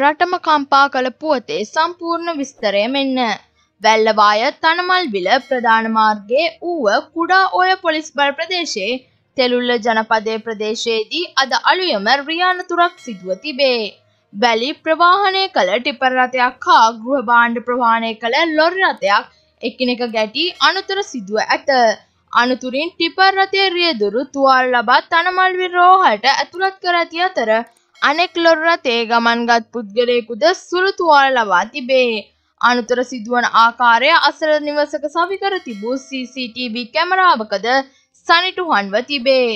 රටම කම්පා කළ පුවතේ සම්පූර්ණ විස්තරය මෙන්න. වැල්ලවාය තනමල්විල ප්‍රධාන මාර්ගයේ ඌව කුඩා ඔය පොලිස් බල ප්‍රදේශයේ තෙළුල්ල ජනපදය ප්‍රදේශයේදී අද අලුයම රියානතුරක් සිදුව තිබේ. වැලි ප්‍රවාහනය කළ ටිපර රථයක් හා ගෘහ භාණ්ඩ ප්‍රවාහනය කළ ලොරි රථයක් එකිනෙක ගැටී අනතුර සිදුව ඇත. අනතුරින් ටිපර් රථය රියදුරු තුවාල ලබා තනමල්විරෝහට ඇතුළත් කර ඇති අතර අනෙක් ලොර රථයේ ගමන්ගත් පුද්ගලයෙකුද සුරතුවාල ලබා තිබේ. අනුතර සිදුවන ආකාරය අසල නිවසක සවිකර තිබූ CCTV කැමරාවකද සනිටුහන්ව තිබේ.